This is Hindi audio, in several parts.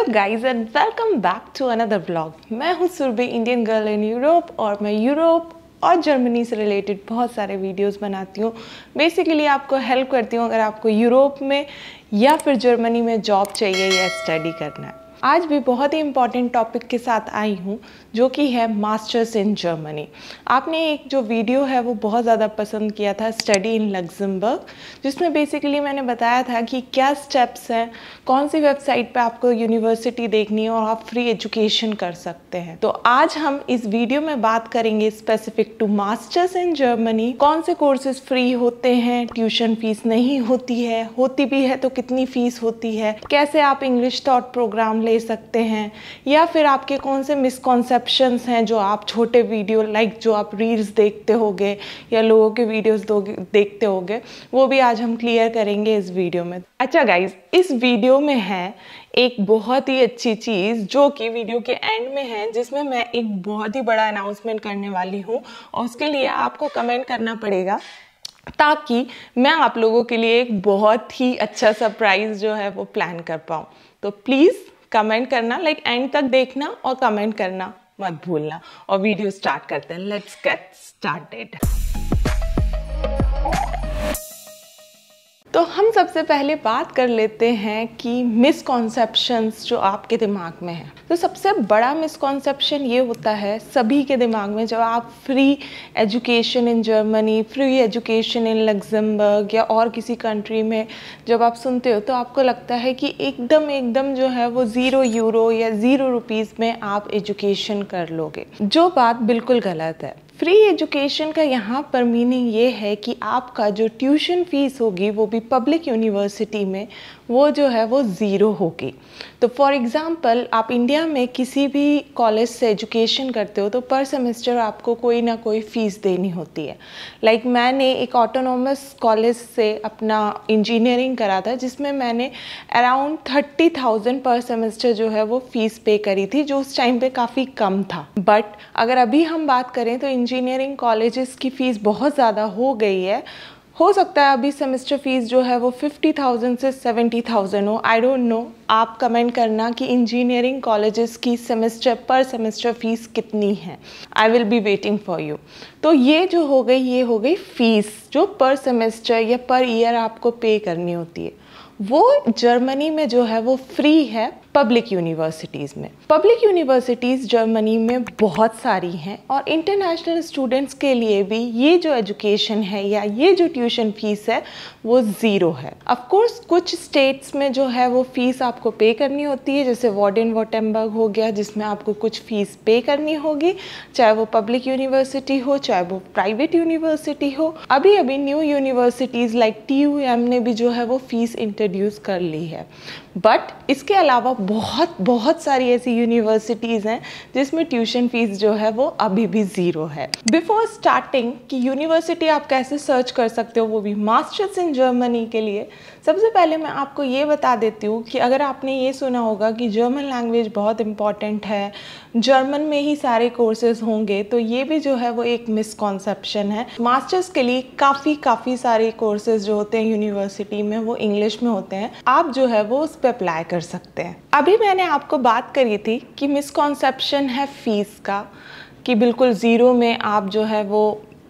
hello guys and welcome back to another blog मैं हूँ Surabhi Indian girl in Europe और मैं यूरोप और जर्मनी से रिलेटेड बहुत सारे वीडियोस बनाती हूँ बेसिकली आपको हेल्प करती हूँ अगर आपको यूरोप में या फिर जर्मनी में जॉब चाहिए या स्टडी करना है आज भी बहुत ही इम्पॉर्टेंट टॉपिक के साथ आई हूँ जो कि है मास्टर्स इन जर्मनी आपने एक जो वीडियो है वो बहुत ज़्यादा पसंद किया था स्टडी इन लग्जमबर्ग जिसमें बेसिकली मैंने बताया था कि क्या स्टेप्स हैं कौन सी वेबसाइट पे आपको यूनिवर्सिटी देखनी है और आप फ्री एजुकेशन कर सकते हैं तो आज हम इस वीडियो में बात करेंगे specific to masters in Germany कौन से कोर्सेज फ्री होते हैं ट्यूशन फीस नहीं होती है होती भी है तो कितनी फीस होती है कैसे आप इंग्लिश टॉट प्रोग्राम ले ले सकते हैं या फिर आपके कौन से मिसकॉन्सेप्शंस हैं जो आप छोटे वीडियो लाइक जो आप रील्स देखते होगे या लोगों के वीडियोस देखते होगे वो भी आज हम क्लियर करेंगे इस वीडियो में अच्छा गाइज इस वीडियो में है एक बहुत ही अच्छी चीज़ जो कि वीडियो के एंड में है जिसमें मैं एक बहुत ही बड़ा अनाउंसमेंट करने वाली हूँ और उसके लिए आपको कमेंट करना पड़ेगा ताकि मैं आप लोगों के लिए एक बहुत ही अच्छा सरप्राइज़ जो है वो प्लान कर पाऊँ तो प्लीज़ कमेंट करना लाइक एंड तक देखना और कमेंट करना मत भूलना और वीडियो स्टार्ट करते हैं लेट्स गेट स्टार्टेड तो हम सबसे पहले बात कर लेते हैं कि मिसकॉन्सेप्शंस जो आपके दिमाग में हैं तो सबसे बड़ा मिसकॉन्सेप्शन ये होता है सभी के दिमाग में जब आप free education in Germany free education in Luxembourg या और किसी कंट्री में जब आप सुनते हो तो आपको लगता है कि एकदम एकदम जो है वो ज़ीरो यूरो या ज़ीरो रुपीज़ में आप एजुकेशन कर लोगे जो बात बिल्कुल गलत है फ्री एजुकेशन का यहाँ पर मीनिंग ये है कि आपका जो ट्यूशन फीस होगी वो भी पब्लिक यूनिवर्सिटी में वो जो है वो ज़ीरो होगी तो फॉर एग्ज़ाम्पल आप इंडिया में किसी भी कॉलेज से एजुकेशन करते हो तो पर सेमेस्टर आपको कोई ना कोई फ़ीस देनी होती है लाइक like मैंने एक ऑटोनोमस कॉलेज से अपना इंजीनियरिंग करा था जिसमें मैंने around thirty thousand per semester जो है वो फ़ीस पे करी थी जो उस टाइम पे काफ़ी कम था बट अगर अभी हम बात करें तो इंजीनियरिंग कॉलेजेस की फ़ीस बहुत ज़्यादा हो गई है हो सकता है अभी सेमेस्टर फीस जो है वो फिफ्टी थाउजेंड से सेवेंटी थाउजेंड हो आई डोंट नो आप कमेंट करना कि इंजीनियरिंग कॉलेजेस की सेमेस्टर पर सेमेस्टर फीस कितनी है I will be waiting for you तो ये जो हो गई ये हो गई फ़ीस जो पर सेमेस्टर या पर ईयर आपको पे करनी होती है वो जर्मनी में जो है वो फ्री है पब्लिक यूनिवर्सिटीज़ में पब्लिक यूनिवर्सिटीज़ जर्मनी में बहुत सारी हैं और इंटरनेशनल स्टूडेंट्स के लिए भी ये जो एजुकेशन है या ये जो ट्यूशन फ़ीस है वो ज़ीरो है अफकोर्स कुछ स्टेट्स में जो है वो फ़ीस आपको पे करनी होती है जैसे वार्डन वोटम्बर्ग हो गया जिसमें आपको कुछ फ़ीस पे करनी होगी चाहे वो पब्लिक यूनिवर्सिटी हो चाहे वो प्राइवेट यूनिवर्सिटी हो अभी अभी न्यू यूनिवर्सिटीज़ लाइक टी ने भी जो है वो फ़ीस इंट्रोड्यूस कर ली है बट इसके अलावा बहुत बहुत सारी ऐसी यूनिवर्सिटीज़ हैं जिसमें ट्यूशन फीस जो है वो अभी भी ज़ीरो है बिफोर स्टार्टिंग कि यूनिवर्सिटी आप कैसे सर्च कर सकते हो वो भी मास्टर्स इन जर्मनी के लिए सबसे पहले मैं आपको ये बता देती हूँ कि अगर आपने ये सुना होगा कि जर्मन लैंग्वेज बहुत इम्पॉर्टेंट है जर्मन में ही सारे कोर्सेज होंगे तो ये भी जो है वो एक मिसकॉन्सेप्शन है मास्टर्स के लिए काफ़ी काफ़ी सारे कोर्सेज जो होते हैं यूनिवर्सिटी में वो इंग्लिश में होते हैं आप जो है वो उस पे अप्लाई कर सकते हैं अभी मैंने आपको बात करी थी कि मिसकॉन्सेप्शन है फ़ीस का कि बिल्कुल ज़ीरो में आप जो है वो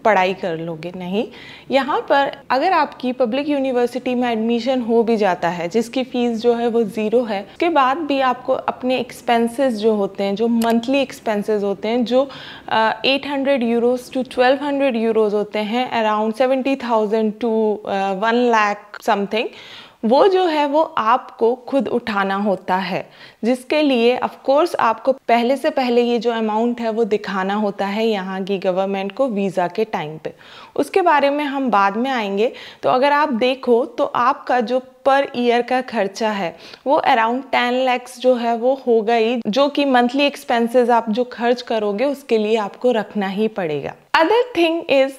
पढ़ाई कर लोगे नहीं यहाँ पर अगर आपकी पब्लिक यूनिवर्सिटी में एडमिशन हो भी जाता है जिसकी फ़ीस जो है वो ज़ीरो है उसके बाद भी आपको अपने एक्सपेंसेस जो होते हैं जो मंथली एक्सपेंसेस होते हैं जो eight hundred euros to twelve hundred euros होते हैं around seventy thousand to one lakh something वो जो है वो आपको खुद उठाना होता है जिसके लिए अफकोर्स आपको पहले से पहले ये जो अमाउंट है वो दिखाना होता है यहाँ की गवर्नमेंट को वीज़ा के टाइम पे उसके बारे में हम बाद में आएंगे तो अगर आप देखो तो आपका जो पर ईयर का खर्चा है वो अराउंड टेन लैक्स जो है वो हो गई जो कि मंथली एक्सपेंसेस आप जो खर्च करोगे उसके लिए आपको रखना ही पड़ेगा अदर थिंग इज़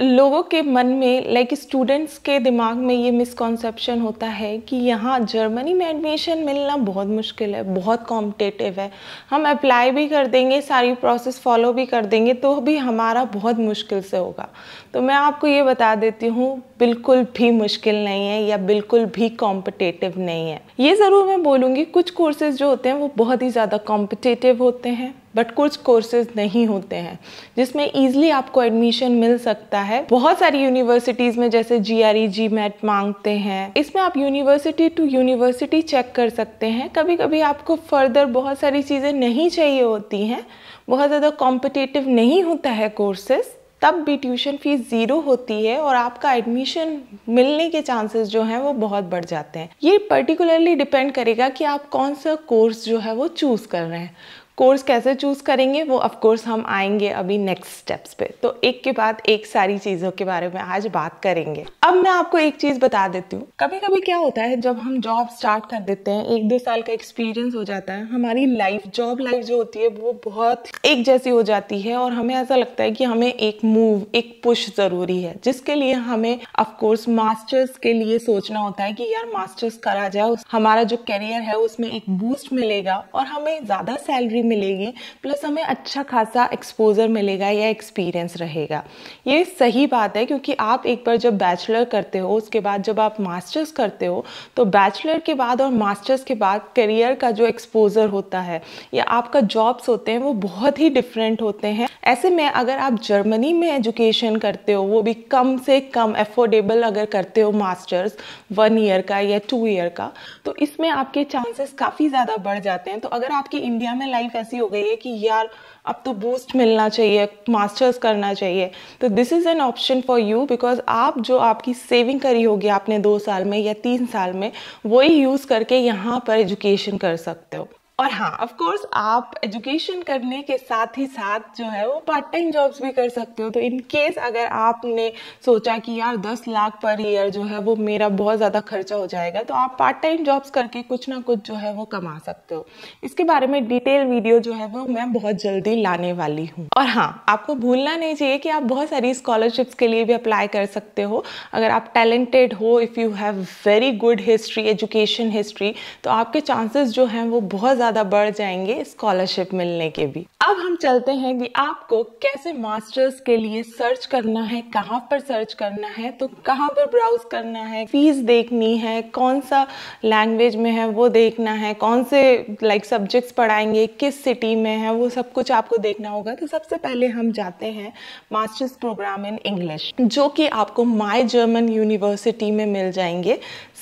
लोगों के मन में लाइक like स्टूडेंट्स के दिमाग में ये मिसकॉन्सेप्शन होता है कि यहाँ जर्मनी में एडमिशन मिलना बहुत मुश्किल है बहुत कॉम्पिटेटिव है हम अप्लाई भी कर देंगे सारी प्रोसेस फॉलो भी कर देंगे तो भी हमारा बहुत मुश्किल से होगा तो मैं आपको ये बता देती हूँ बिल्कुल भी मुश्किल नहीं है या बिल्कुल भी कॉम्पिटेटिव नहीं है ये ज़रूर मैं बोलूँगी कुछ कोर्सेज जो होते हैं वो बहुत ही ज़्यादा कॉम्पिटेटिव होते हैं बट कुछ कोर्सेज नहीं होते हैं जिसमें ईजिली आपको एडमिशन मिल सकता है बहुत सारी यूनिवर्सिटीज़ में जैसे जी आर ई जी मैट मांगते हैं इसमें आप यूनिवर्सिटी टू यूनिवर्सिटी चेक कर सकते हैं कभी कभी आपको फर्दर बहुत सारी चीज़ें नहीं चाहिए होती हैं बहुत ज़्यादा कॉम्पिटिटिव नहीं होता है कोर्सेज़ तब भी ट्यूशन फ़ीस ज़ीरो होती है और आपका एडमिशन मिलने के चांसेस जो हैं वो बहुत बढ़ जाते हैं ये पर्टिकुलरली डिपेंड करेगा कि आप कौन सा कोर्स जो है वो चूज़ कर रहे हैं कोर्स कैसे चूज़ करेंगे वो ऑफ कोर्स हम आएंगे अभी नेक्स्ट स्टेप्स पे तो एक के बाद एक सारी चीज़ों के बारे में आज बात करेंगे अब मैं आपको एक चीज़ बता देती हूँ कभी कभी क्या होता है जब हम जॉब स्टार्ट कर देते हैं एक दो साल का एक्सपीरियंस हो जाता है हमारी लाइफ जॉब लाइफ जो होती है वो बहुत एक जैसी हो जाती है और हमें ऐसा लगता है कि हमें एक मूव एक पुश ज़रूरी है जिसके लिए हमें ऑफकोर्स मास्टर्स के लिए सोचना होता है कि यार मास्टर्स करा जाए हमारा जो करियर है उसमें एक बूस्ट मिलेगा और हमें ज़्यादा सैलरी मिलेगी प्लस हमें अच्छा खासा एक्सपोजर मिलेगा या एक्सपीरियंस रहेगा ये सही बात है क्योंकि आप एक बार जब बैचलर करते हो उसके बाद जब आप मास्टर्स करते हो तो बैचलर के बाद और मास्टर्स के बाद करियर का जो एक्सपोजर होता है या आपका जॉब्स होते हैं वो बहुत ही डिफरेंट होते हैं ऐसे में अगर आप जर्मनी में एजुकेशन करते हो वो भी कम से कम एफोर्डेबल अगर करते हो मास्टर्स वन ईयर का या टू ईयर का तो इसमें आपके चांसेस काफ़ी ज़्यादा बढ़ जाते हैं तो अगर आपकी इंडिया में लाइफ लाइफ ऐसी हो गई है कि यार अब तो बूस्ट मिलना चाहिए मास्टर्स करना चाहिए तो this is an option for you because आप जो आपकी सेविंग करी होगी आपने दो साल में या तीन साल में वही यूज़ करके यहाँ पर एजुकेशन कर सकते हो और हाँ ऑफ कोर्स आप एजुकेशन करने के साथ ही साथ जो है वो पार्ट टाइम जॉब्स भी कर सकते हो तो इन केस अगर आपने सोचा कि यार दस लाख पर ईयर जो है वो मेरा बहुत ज़्यादा खर्चा हो जाएगा तो आप पार्ट टाइम जॉब्स करके कुछ ना कुछ जो है वो कमा सकते हो इसके बारे में डिटेल वीडियो जो है वो मैं बहुत जल्दी लाने वाली हूँ और हाँ आपको भूलना नहीं चाहिए कि आप बहुत सारी स्कॉलरशिप्स के लिए भी अप्लाई कर सकते हो अगर आप टैलेंटेड हो if you have very good history education history तो आपके चांसेस जो हैं वो बहुत ज़्यादा बढ़ जाएंगे स्कॉलरशिप मिलने के भी अब हम चलते हैं कि आपको कैसे मास्टर्स के लिए सर्च करना है कहाँ पर सर्च करना है तो कहाँ पर ब्राउज करना है फीस देखनी है कौन सा लैंग्वेज में है वो देखना है कौन से लाइक सब्जेक्ट्स पढ़ाएंगे किस सिटी में है वो सब कुछ आपको देखना होगा तो सबसे पहले हम जाते हैं मास्टर्स प्रोग्राम इन इंग्लिश जो कि आपको माई जर्मन यूनिवर्सिटी में मिल जाएंगे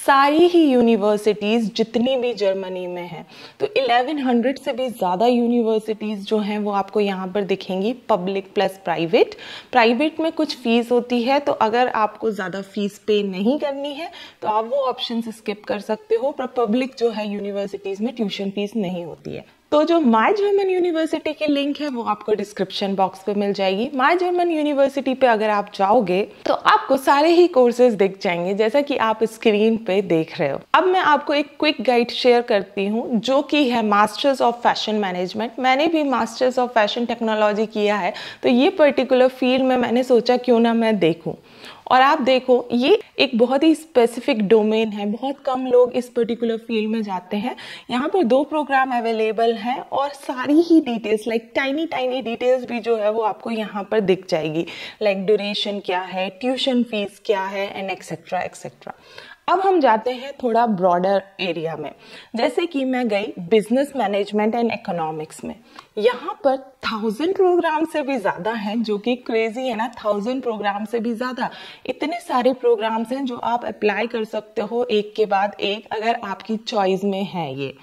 सारी ही यूनिवर्सिटीज़ जितनी भी जर्मनी में है तो 1100 से भी ज़्यादा यूनिवर्सिटीज़ जो हैं वो आपको यहाँ पर दिखेंगी पब्लिक प्लस प्राइवेट प्राइवेट में कुछ फ़ीस होती है तो अगर आपको ज़्यादा फ़ीस पे नहीं करनी है तो आप वो ऑप्शन स्किप कर सकते हो पर पब्लिक जो है यूनिवर्सिटीज़ में ट्यूशन फ़ीस नहीं होती है तो जो माई जर्मन यूनिवर्सिटी की लिंक है वो आपको डिस्क्रिप्शन बॉक्स पे मिल जाएगी माई जर्मन यूनिवर्सिटी पे अगर आप जाओगे तो आपको सारे ही कोर्सेज दिख जाएंगे जैसा कि आप स्क्रीन पे देख रहे हो अब मैं आपको एक क्विक गाइड शेयर करती हूँ जो कि है मास्टर्स ऑफ फैशन मैनेजमेंट मैंने भी मास्टर्स ऑफ फैशन टेक्नोलॉजी किया है तो ये पर्टिकुलर फील्ड में मैंने सोचा क्यों ना मैं देखूँ और आप देखो ये एक बहुत ही स्पेसिफिक डोमेन है बहुत कम लोग इस पर्टिकुलर फील्ड में जाते हैं यहाँ पर दो प्रोग्राम अवेलेबल हैं और सारी ही details like tiny tiny details भी जो है वो आपको यहाँ पर दिख जाएगी लाइक like ड्यूरेशन क्या है ट्यूशन फीस क्या है एंड एक्सेट्रा एक्सेट्रा अब हम जाते हैं थोड़ा ब्रॉडर एरिया में जैसे कि मैं गई बिजनेस मैनेजमेंट एंड इकोनॉमिक्स में यहाँ पर थाउजेंड प्रोग्राम से भी ज़्यादा हैं जो कि क्रेजी है ना थाउजेंड प्रोग्राम से भी ज़्यादा इतने सारे प्रोग्राम्स हैं जो आप अप्लाई कर सकते हो एक के बाद एक अगर आपकी चॉइस में है ये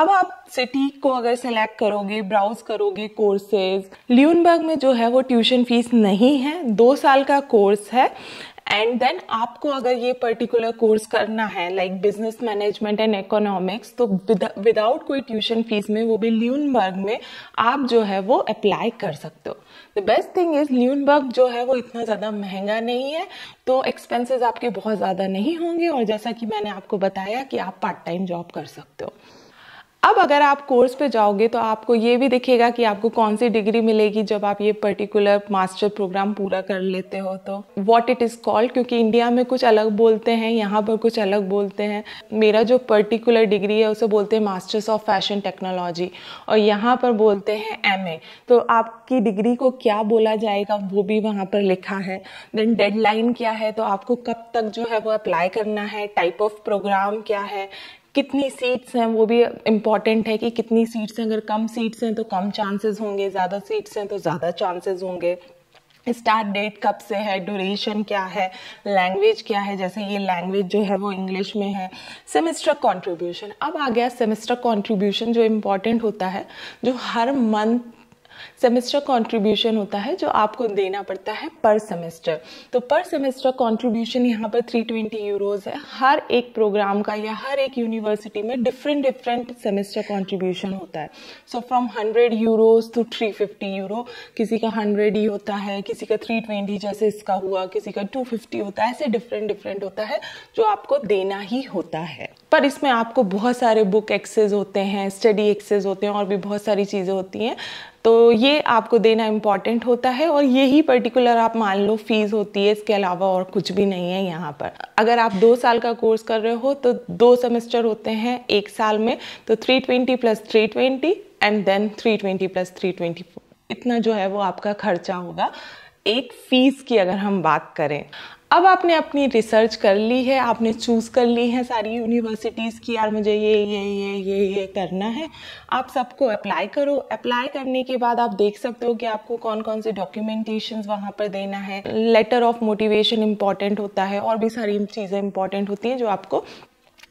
अब आप सिटी को अगर सेलेक्ट करोगे ब्राउज करोगे कोर्सेज ल्यूनबर्ग में जो है वो ट्यूशन फीस नहीं है दो साल का कोर्स है एंड देन आपको अगर ये पर्टिकुलर कोर्स करना है like business management and economics तो विदाउट कोई ट्यूशन फीस में वो भी ल्यूनबर्ग में आप जो है वो अप्लाई कर सकते हो the best thing is Luneburg जो है वो इतना ज़्यादा महंगा नहीं है तो एक्सपेंसेस आपके बहुत ज़्यादा नहीं होंगे और जैसा कि मैंने आपको बताया कि आप पार्ट टाइम जॉब कर सकते हो अब अगर आप कोर्स पे जाओगे तो आपको ये भी दिखेगा कि आपको कौन सी डिग्री मिलेगी जब आप ये पर्टिकुलर मास्टर प्रोग्राम पूरा कर लेते हो तो वॉट इट इज़ कॉल्ड क्योंकि इंडिया में कुछ अलग बोलते हैं यहाँ पर कुछ अलग बोलते हैं मेरा जो पर्टिकुलर डिग्री है उसे बोलते हैं मास्टर्स ऑफ फैशन टेक्नोलॉजी और यहाँ पर बोलते हैं एम तो आपकी डिग्री को क्या बोला जाएगा वो भी वहाँ पर लिखा है देन डेडलाइन क्या है तो आपको कब तक जो है वो अप्लाई करना है टाइप ऑफ प्रोग्राम क्या है कितनी सीट्स हैं वो भी इम्पॉर्टेंट है कि कितनी सीट्स हैं अगर कम सीट्स हैं तो कम चांसेस होंगे ज़्यादा सीट्स हैं तो ज़्यादा चांसेस होंगे स्टार्ट डेट कब से है ड्यूरेशन क्या है लैंग्वेज क्या है जैसे ये लैंग्वेज जो है वो इंग्लिश में है सेमेस्टर कंट्रीब्यूशन अब आ गया सेमेस्टर कंट्रीब्यूशन जो इम्पॉर्टेंट होता है जो हर मंथ सेमेस्टर कंट्रीब्यूशन होता है जो आपको देना पड़ता है पर सेमेस्टर तो पर सेमेस्टर कंट्रीब्यूशन यहाँ पर 320 ट्वेंटी है हर एक प्रोग्राम का या हर एक यूनिवर्सिटी में डिफरेंट डिफरेंट सेमेस्टर कंट्रीब्यूशन होता है so from 100 euros to 350 euro किसी का 100 ही होता है किसी का 320 जैसे इसका हुआ किसी का 250 होता है ऐसे डिफरेंट डिफरेंट होता है जो आपको देना ही होता है पर इसमें आपको बहुत सारे बुक एक्सेस होते हैं स्टडी एक्सेस होते हैं और भी बहुत सारी चीज़ें होती हैं तो ये आपको देना इम्पॉर्टेंट होता है और यही पर्टिकुलर आप मान लो फीस होती है इसके अलावा और कुछ भी नहीं है यहाँ पर अगर आप दो साल का कोर्स कर रहे हो तो दो सेमेस्टर होते हैं एक साल में तो 320 प्लस 320 एंड देन 320 प्लस 320 इतना जो है वो आपका खर्चा होगा एक फ़ीस की अगर हम बात करें अब आपने अपनी रिसर्च कर ली है आपने चूज़ कर ली है सारी यूनिवर्सिटीज़ की यार मुझे ये ये ये ये ये करना है आप सबको अप्लाई करो अप्लाई करने के बाद आप देख सकते हो कि आपको कौन कौन से डॉक्यूमेंटेशन वहाँ पर देना है लेटर ऑफ मोटिवेशन इंपॉर्टेंट होता है और भी सारी चीज़ें इंपॉर्टेंट होती हैं जो आपको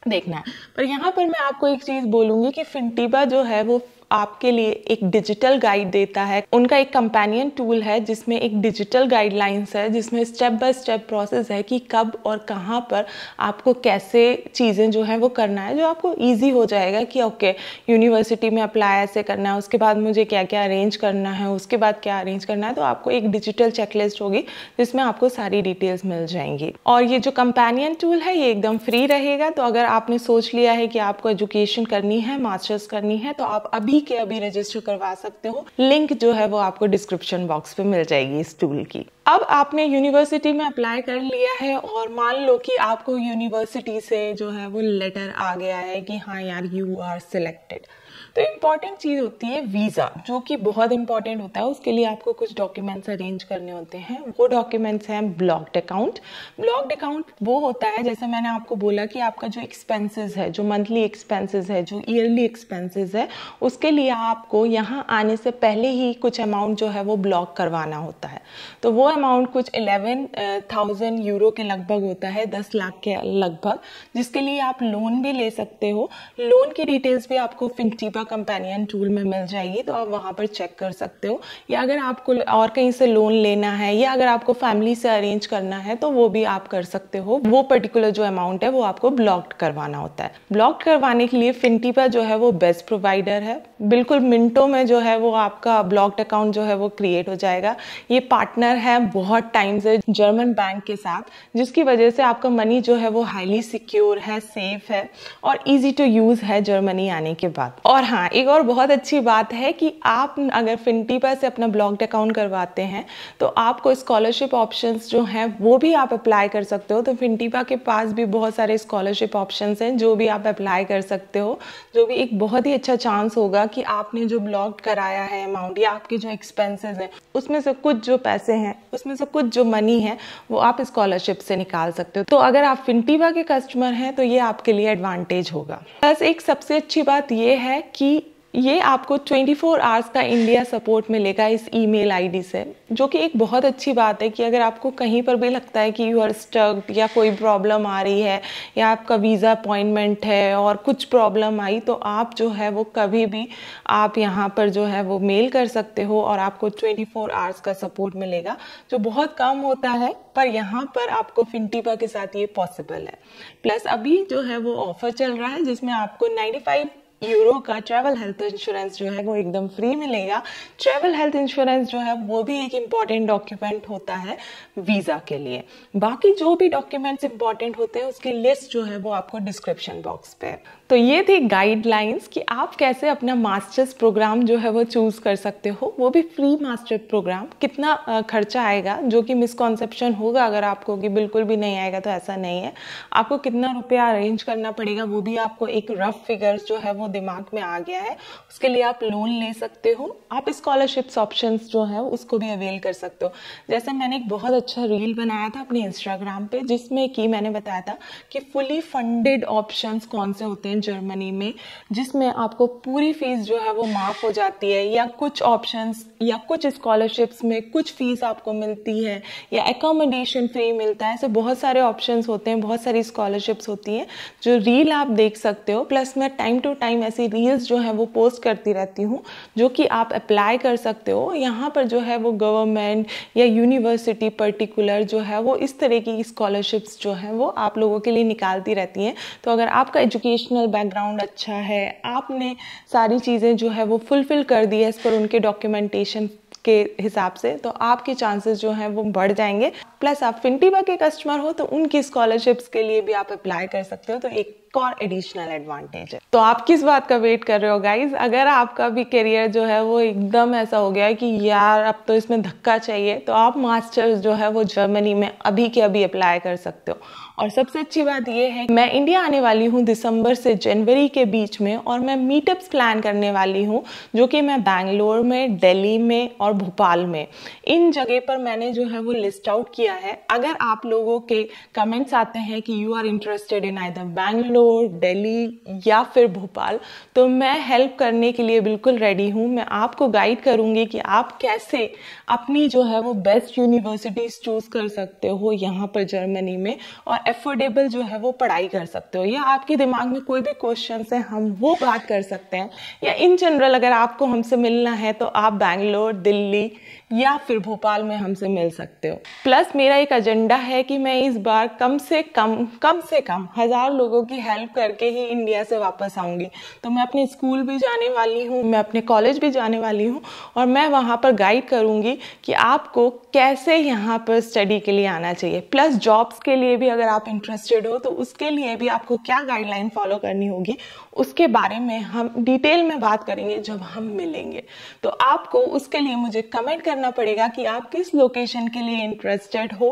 देखना है पर यहाँ पर मैं आपको एक चीज़ बोलूँगी कि फिंटिबा जो है वो आपके लिए एक डिजिटल गाइड देता है उनका एक कंपेनियन टूल है जिसमें एक डिजिटल गाइडलाइंस है जिसमें स्टेप बाय स्टेप प्रोसेस है कि कब और कहाँ पर आपको कैसे चीज़ें जो हैं वो करना है जो आपको ईजी हो जाएगा कि ओके यूनिवर्सिटी में अप्लाई ऐसे करना है उसके बाद मुझे क्या क्या अरेंज करना है उसके बाद क्या अरेंज करना है तो आपको एक डिजिटल चेकलिस्ट होगी जिसमें आपको सारी डिटेल्स मिल जाएंगी और ये जो कंपेनियन टूल है ये एकदम फ्री रहेगा तो अगर आपने सोच लिया है कि आपको एजुकेशन करनी है मास्टर्स करनी है तो आप अभी अभी के अभी रजिस्टर करवा सकते हो लिंक जो है वो आपको डिस्क्रिप्शन बॉक्स पे मिल जाएगी इस टूल की अब आपने यूनिवर्सिटी में अप्लाई कर लिया है और मान लो कि आपको यूनिवर्सिटी से जो है वो लेटर आ गया है कि हाँ यार यू आर सिलेक्टेड तो इम्पॉर्टेंट चीज़ होती है वीज़ा जो कि बहुत इंपॉर्टेंट होता है उसके लिए आपको कुछ डॉक्यूमेंट्स अरेंज करने होते हैं वो डॉक्यूमेंट्स हैं ब्लॉक्ड अकाउंट ब्लॉक्ड अकाउंट वो होता है जैसे मैंने आपको बोला कि आपका जो एक्सपेंसेस है जो मंथली एक्सपेंसेस है जो ईयरली एक्सपेंसेस है उसके लिए आपको यहाँ आने से पहले ही कुछ अमाउंट जो है वो ब्लॉक करवाना होता है तो वो अमाउंट कुछ इलेवन थाउजेंड यूरो के लगभग होता है दस लाख के लगभग जिसके लिए आप लोन भी ले सकते हो लोन की डिटेल्स भी आपको फिनटीपा कंपेनियन टूल में मिल जाएगी तो आप वहाँ पर चेक कर सकते हो या अगर आपको और कहीं से लोन लेना है या अगर आपको फैमिली से अरेंज करना है तो वो भी आप कर सकते हो वो पर्टिकुलर जो अमाउंट है वो आपको ब्लॉक्ड करवाना होता है ब्लॉक्ड करवाने के लिए फिनटीपा जो है वो बेस्ट प्रोवाइडर है बिल्कुल मिनटों में जो है वो आपका ब्लॉक्ड अकाउंट जो है वो क्रिएट हो जाएगा ये पार्टनर है बहुत टाइम से जर्मन बैंक के साथ जिसकी वजह से आपका मनी जो है वो हाईली सिक्योर है सेफ है और इजी टू यूज़ है जर्मनी आने के बाद और हाँ एक और बहुत अच्छी बात है कि आप अगर पर से अपना ब्लॉग्ड अकाउंट करवाते हैं तो आपको स्कॉलरशिप ऑप्शंस जो हैं वो भी आप अप्लाई कर सकते हो तो फिनटीपा के पास भी बहुत सारे स्कॉलरशिप ऑप्शंस हैं जो भी आप अप्लाई कर सकते हो जो भी एक बहुत ही अच्छा चांस होगा कि आपने जो ब्लॉग कराया है अमाउंट या आपके जो एक्सपेंसेस हैं उसमें से कुछ जो पैसे हैं उसमें से कुछ जो मनी है वो आप स्कॉलरशिप से निकाल सकते हो तो अगर आप फिनटीपा के कस्टमर हैं तो ये आपके लिए एडवांटेज होगा बस एक सबसे अच्छी बात ये है कि कि ये आपको 24 फोर आवर्स का इंडिया सपोर्ट मिलेगा इस ईमेल आईडी से जो कि एक बहुत अच्छी बात है कि अगर आपको कहीं पर भी लगता है कि यू आर स्टक या कोई प्रॉब्लम आ रही है या आपका वीज़ा अपॉइंटमेंट है और कुछ प्रॉब्लम आई तो आप जो है वो कभी भी आप यहाँ पर जो है वो मेल कर सकते हो और आपको 24 फोर आवर्स का सपोर्ट मिलेगा जो बहुत कम होता है पर यहाँ पर आपको फिंटिपा के साथ ये पॉसिबल है प्लस अभी जो है वो ऑफर चल रहा है जिसमें आपको नाइन्टी यूरो का ट्रैवल हेल्थ इंश्योरेंस जो है वो एकदम फ्री मिलेगा ट्रैवल हेल्थ इंश्योरेंस जो है वो भी एक इम्पॉर्टेंट डॉक्यूमेंट होता है वीज़ा के लिए बाकी जो भी डॉक्यूमेंट्स इंपॉर्टेंट होते हैं उसकी लिस्ट जो है वो आपको डिस्क्रिप्शन बॉक्स पे तो ये थी गाइडलाइंस कि आप कैसे अपना मास्टर्स प्रोग्राम जो है वो चूज़ कर सकते हो वो भी फ्री मास्टर प्रोग्राम कितना खर्चा आएगा जो कि मिसकॉन्सेप्शन होगा अगर आपको कि बिल्कुल भी नहीं आएगा तो ऐसा नहीं है आपको कितना रुपया अरेंज करना पड़ेगा वो भी आपको एक रफ फिगर्स जो है वो दिमाग में आ गया है उसके लिए आप लोन ले सकते हो आप स्कॉलरशिप्स ऑप्शन जो है उसको भी अवेल कर सकते हो जैसे मैंने एक बहुत अच्छा रील बनाया था अपने इंस्टाग्राम पर जिसमें कि मैंने बताया था कि फुली फंडेड ऑप्शन कौन से होते हैं जर्मनी में जिसमें आपको पूरी फीस जो है वो माफ़ हो जाती है या कुछ ऑप्शंस या कुछ स्कॉलरशिप्स में कुछ फ़ीस आपको मिलती है या एकोमोडेशन फ्री मिलता है ऐसे बहुत सारे ऑप्शंस होते हैं बहुत सारी स्कॉलरशिप्स होती हैं जो रील आप देख सकते हो प्लस मैं टाइम टू टाइम ऐसी रील्स जो है वो पोस्ट करती रहती हूँ जो कि आप अप्लाई कर सकते हो यहाँ पर जो है वो गवर्नमेंट या यूनिवर्सिटी पर्टिकुलर जो है वो इस तरह की स्कॉलरशिप्स जो है वो आप लोगों के लिए निकालती रहती हैं तो अगर आपका एजुकेशनल बैकग्राउंड अच्छा है आपने सारी चीज़ें जो है वो फुलफ़िल कर दी है इस पर उनके डॉक्यूमेंटेशन के हिसाब से तो आपके चांसेस जो हैं वो बढ़ जाएंगे प्लस आप फिंटीबा के कस्टमर हो तो उनकी स्कॉलरशिप्स के लिए भी आप अप्लाई कर सकते हो तो एक और एडिशनल एडवांटेज है तो आप किस बात का वेट कर रहे हो गाइज अगर आपका भी करियर जो है वो एकदम ऐसा हो गया है कि यार अब तो इसमें धक्का चाहिए तो आप मास्टर्स जो है वो जर्मनी में अभी के अभी अप्लाई कर सकते हो और सबसे अच्छी बात यह है मैं इंडिया आने वाली हूँ दिसंबर से जनवरी के बीच में और मैं मीटअप्स प्लान करने वाली हूँ जो कि मैं बैंगलोर में दिल्ली में और भोपाल में इन जगह पर मैंने जो है वो लिस्ट आउट किया है अगर आप लोगों के कमेंट्स आते हैं कि you are interested in I Bangalore Delhi या फिर भोपाल तो मैं हेल्प करने के लिए बिल्कुल रेडी हूँ मैं आपको गाइड करूँगी कि आप कैसे अपनी जो है वो बेस्ट यूनिवर्सिटीज़ चूज़ कर सकते हो यहाँ पर जर्मनी में और एफोर्डेबल जो है वो पढ़ाई कर सकते हो या आपके दिमाग में कोई भी क्वेश्चन है हम वो बात कर सकते हैं या इन जनरल अगर आपको हमसे मिलना है तो आप बैंगलोर दिल्ली या फिर भोपाल में हमसे मिल सकते हो प्लस मेरा एक एजेंडा है कि मैं इस बार कम से कम कम से कम हज़ार लोगों की हेल्प करके ही इंडिया से वापस आऊंगी तो मैं अपने स्कूल भी जाने वाली हूँ मैं अपने कॉलेज भी जाने वाली हूँ और मैं वहाँ पर गाइड करूँगी कि आपको कैसे यहाँ पर स्टडी के लिए आना चाहिए प्लस जॉब्स के लिए भी अगर आप इंटरेस्टेड हो तो उसके लिए भी आपको क्या गाइडलाइन फॉलो करनी होगी उसके बारे में हम डिटेल में बात करेंगे जब हम मिलेंगे तो आपको उसके लिए मुझे कमेंट करना करना पड़ेगा कि आप किस लोकेशन के लिए इंटरेस्टेड हो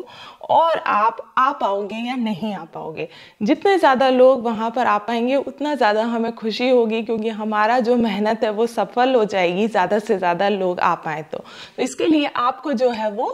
और आप आ पाओगे या नहीं आ पाओगे जितने ज़्यादा लोग वहाँ पर आ पाएंगे उतना ज़्यादा हमें खुशी होगी क्योंकि हमारा जो मेहनत है वो सफल हो जाएगी ज़्यादा से ज़्यादा लोग आ पाए तो।, तो, इसके लिए आपको जो है वो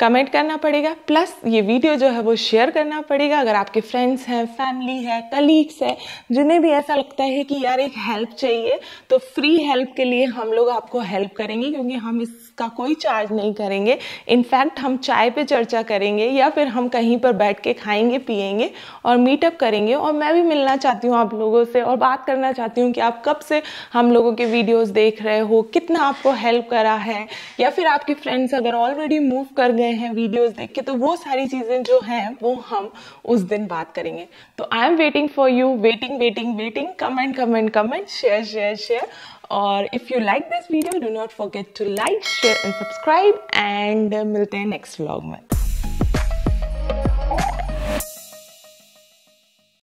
कमेंट करना पड़ेगा प्लस ये वीडियो जो है वो शेयर करना पड़ेगा अगर आपके फ्रेंड्स हैं फैमिली है कलीग्स हैं जिन्हें भी ऐसा लगता है कि यार एक हेल्प चाहिए तो फ्री हेल्प के लिए हम लोग आपको हेल्प करेंगे क्योंकि हम इस का कोई चार्ज नहीं करेंगे इनफैक्ट हम चाय पे चर्चा करेंगे या फिर हम कहीं पर बैठ के खाएंगे पिएंगे और मीटअप करेंगे और मैं भी मिलना चाहती हूँ आप लोगों से और बात करना चाहती हूँ कि आप कब से हम लोगों के वीडियोस देख रहे हो कितना आपको हेल्प करा है या फिर आपके फ्रेंड्स अगर ऑलरेडी मूव कर गए हैं वीडियोज देख के तो वो सारी चीज़ें जो हैं वो हम उस दिन बात करेंगे तो I am waiting for you waiting waiting waiting comment comment comment share share share और if you like this video do not forget to like share and subscribe and मिलते हैं नेक्स्ट व्लॉग में